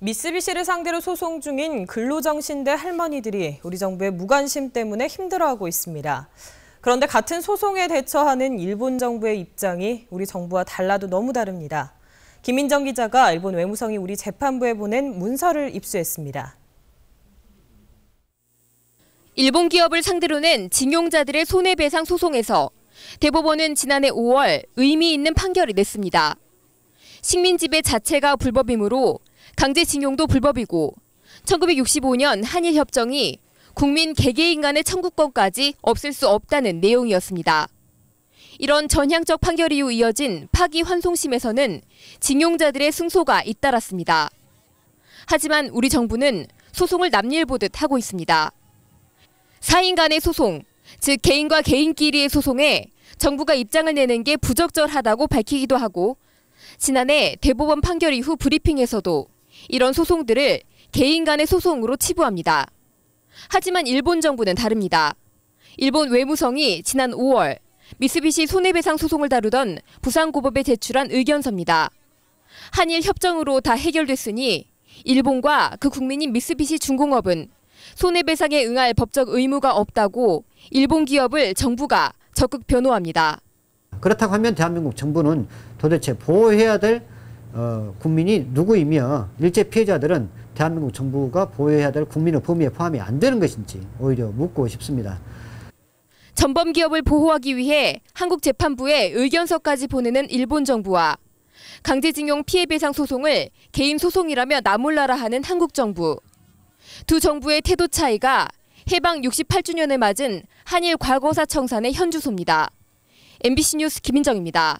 미쓰비시를 상대로 소송 중인 근로정신대 할머니들이 우리 정부의 무관심 때문에 힘들어하고 있습니다. 그런데 같은 소송에 대처하는 일본 정부의 입장이 우리 정부와 달라도 너무 다릅니다. 김인정 기자가 일본 외무성이 우리 재판부에 보낸 문서를 입수했습니다. 일본 기업을 상대로 낸 징용자들의 손해배상 소송에서 대법원은 지난해 5월 의미 있는 판결이 냈습니다. 식민지배 자체가 불법이므로 강제징용도 불법이고 1965년 한일협정이 국민 개개인 간의 청구권까지 없앨 수 없다는 내용이었습니다. 이런 전향적 판결 이후 이어진 파기환송심에서는 징용자들의 승소가 잇따랐습니다. 하지만 우리 정부는 소송을 남일 보듯 하고 있습니다. 4인 간의 소송, 즉 개인과 개인끼리의 소송에 정부가 입장을 내는 게 부적절하다고 밝히기도 하고 지난해 대법원 판결 이후 브리핑에서도 이런 소송들을 개인 간의 소송으로 치부합니다. 하지만 일본 정부는 다릅니다. 일본 외무성이 지난 5월 미쓰비시 손해배상 소송을 다루던 부산고법에 제출한 의견서입니다. 한일 협정으로 다 해결됐으니 일본과 그 국민인 미쓰비시 중공업은 손해배상에 응할 법적 의무가 없다고 일본 기업을 정부가 적극 변호합니다. 그렇다고 하면 대한민국 정부는 도대체 보호해야 뭐 될 어, 국민이 누구이며 일제 피해자들은 대한민국 정부가 보호해야 될 국민의 범위에 포함이 안 되는 것인지 오히려 묻고 싶습니다. 전범 기업을 보호하기 위해 한국재판부에 의견서까지 보내는 일본 정부와 강제징용 피해배상 소송을 개인 소송이라며 나몰라라 하는 한국 정부. 두 정부의 태도 차이가 해방 68주년을 맞은 한일 과거사 청산의 현주소입니다. MBC 뉴스 김인정입니다.